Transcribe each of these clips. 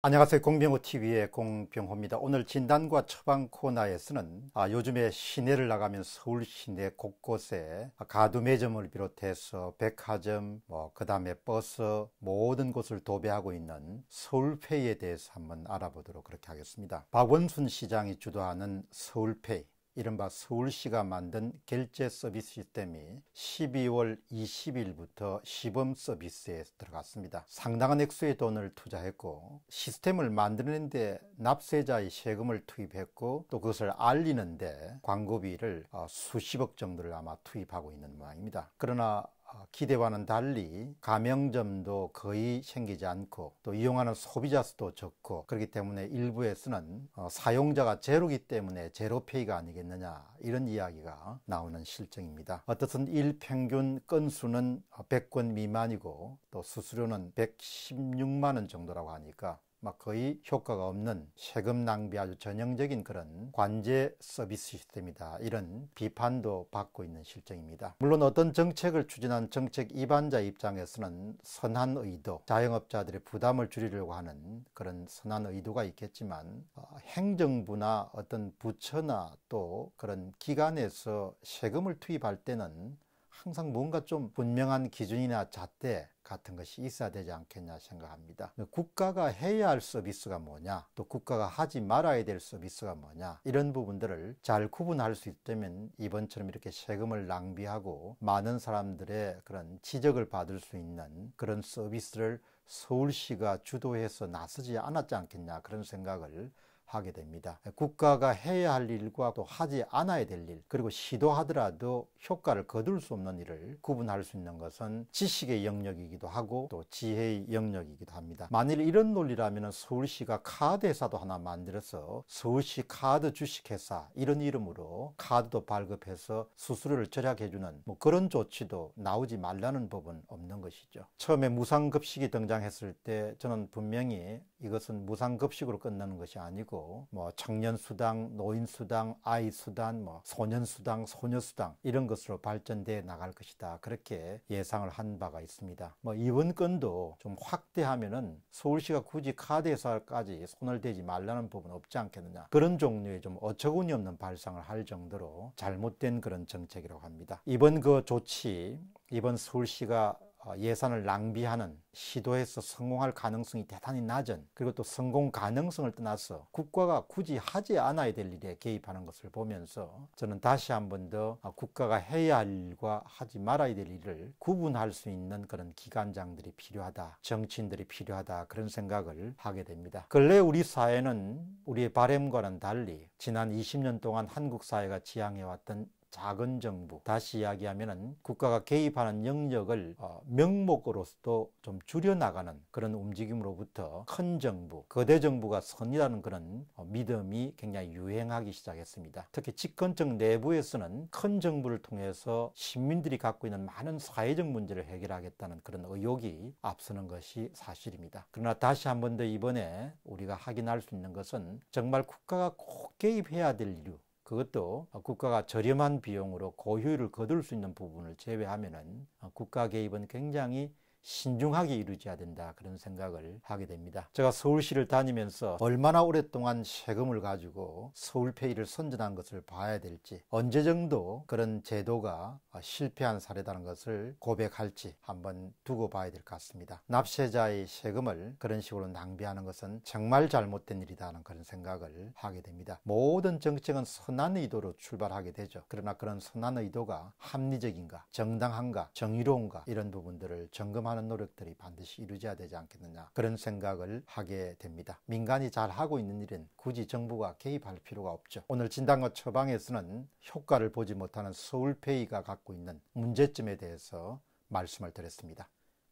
안녕하세요. 공병호TV의 공병호입니다. 오늘 진단과 처방 코너에서는 아, 요즘에 시내를 나가면 서울 시내 곳곳에 가두 매점을 비롯해서 백화점, 뭐, 그 다음에 버스 모든 곳을 도배하고 있는 서울페이에 대해서 한번 알아보도록 그렇게 하겠습니다. 박원순 시장이 주도하는 서울페이. 이른바 서울시가 만든 결제 서비스 시스템이 12월 20일부터 시범 서비스에 들어갔습니다. 상당한 액수의 돈을 투자했고 시스템을 만드는데 납세자의 세금을 투입했고 또 그것을 알리는데 광고비를 어, 수십억 정도를 아마 투입하고 있는 모양입니다. 그러나 어, 기대와는 달리 가맹점도 거의 생기지 않고 또 이용하는 소비자 수도 적고 그렇기 때문에 일부에서는 어, 사용자가 제로기 때문에 제로페이가 아니겠느냐 이런 이야기가 나오는 실정입니다. 어떻든 일평균 건수는 100건 미만이고 또 수수료는 116만 원 정도라고 하니까 막 거의 효과가 없는 세금 낭비 아주 전형적인 그런 관제 서비스 시스템이다. 이런 비판도 받고 있는 실정입니다. 물론 어떤 정책을 추진한 정책 입안자 입장에서는 선한 의도, 자영업자들의 부담을 줄이려고 하는 그런 선한 의도가 있겠지만 어, 행정부나 어떤 부처나 또 그런 기관에서 세금을 투입할 때는 항상 뭔가 좀 분명한 기준이나 잣대 같은 것이 있어야 되지 않겠냐 생각합니다. 국가가 해야 할 서비스가 뭐냐, 또 국가가 하지 말아야 될 서비스가 뭐냐, 이런 부분들을 잘 구분할 수 있다면 이번처럼 이렇게 세금을 낭비하고 많은 사람들의 그런 지적을 받을 수 있는 그런 서비스를 서울시가 주도해서 나서지 않았지 않겠냐 그런 생각을 하게 됩니다. 국가가 해야 할 일과 또 하지 않아야 될 일, 그리고 시도하더라도 효과를 거둘 수 없는 일을 구분할 수 있는 것은 지식의 영역이기도 하고 또 지혜의 영역이기도 합니다. 만일 이런 논리라면 서울시가 카드 회사도 하나 만들어서 서울시 카드 주식회사 이런 이름으로 카드도 발급해서 수수료를 절약해주는 뭐 그런 조치도 나오지 말라는 법은 없는 것이죠. 처음에 무상급식이 등장했을 때 저는 분명히 이것은 무상급식으로 끝나는 것이 아니고 뭐 청년 수당, 노인 수당, 아이 수당, 뭐 소년 수당, 소녀 수당 이런 것으로 발전돼 나갈 것이다. 그렇게 예상을 한 바가 있습니다. 뭐 이번 건도 좀 확대하면은 서울시가 굳이 카드 회사까지 손을 대지 말라는 부분 없지 않겠느냐. 그런 종류의 좀 어처구니 없는 발상을 할 정도로 잘못된 그런 정책이라고 합니다. 이번 그 조치 이번 서울시가 어, 예산을 낭비하는 시도에서 성공할 가능성이 대단히 낮은 그리고 또 성공 가능성을 떠나서 국가가 굳이 하지 않아야 될 일에 개입하는 것을 보면서 저는 다시 한 번더 아, 국가가 해야 할 일과 하지 말아야 될 일을 구분할 수 있는 그런 기관장들이 필요하다 정치인들이 필요하다 그런 생각을 하게 됩니다 근래 우리 사회는 우리의 바램과는 달리 지난 20년 동안 한국 사회가 지향해왔던 작은 정부 다시 이야기하면은 국가가 개입하는 영역을 어, 명목으로서도 좀 줄여나가는 그런 움직임으로부터 큰 정부 거대 정부가 선이라는 그런 어, 믿음이 굉장히 유행하기 시작했습니다 특히 집권적 내부에서는 큰 정부를 통해서 시민들이 갖고 있는 많은 사회적 문제를 해결하겠다는 그런 의혹이 앞서는 것이 사실입니다 그러나 다시 한 번 더 이번에 우리가 확인할 수 있는 것은 정말 국가가 꼭 개입해야 될 이유 그것도 국가가 저렴한 비용으로 고효율을 거둘 수 있는 부분을 제외하면 어, 국가 개입은 굉장히 신중하게 이루어져야 된다 그런 생각을 하게 됩니다. 제가 서울시를 다니면서 얼마나 오랫동안 세금을 가지고 서울페이를 선전한 것을 봐야 될지 언제 정도 그런 제도가 실패한 사례라는 것을 고백할지 한번 두고 봐야 될 것 같습니다. 납세자의 세금을 그런 식으로 낭비하는 것은 정말 잘못된 일이다는 그런 생각을 하게 됩니다. 모든 정책은 선한 의도로 출발하게 되죠. 그러나 그런 선한 의도가 합리적인가 정당한가 정의로운가 이런 부분들을 점검하는 많은 노력들이 반드시 이루어져야 되지 않겠느냐 그런 생각을 하게 됩니다. 민간이 잘 하고 있는 일은 굳이 정부가 개입할 필요가 없죠. 오늘 진단과 처방에서는 효과를 보지 못하는 서울페이가 갖고 있는 문제점에 대해서 말씀을 드렸습니다.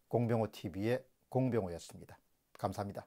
공병호 TV의 공병호였습니다. 감사합니다.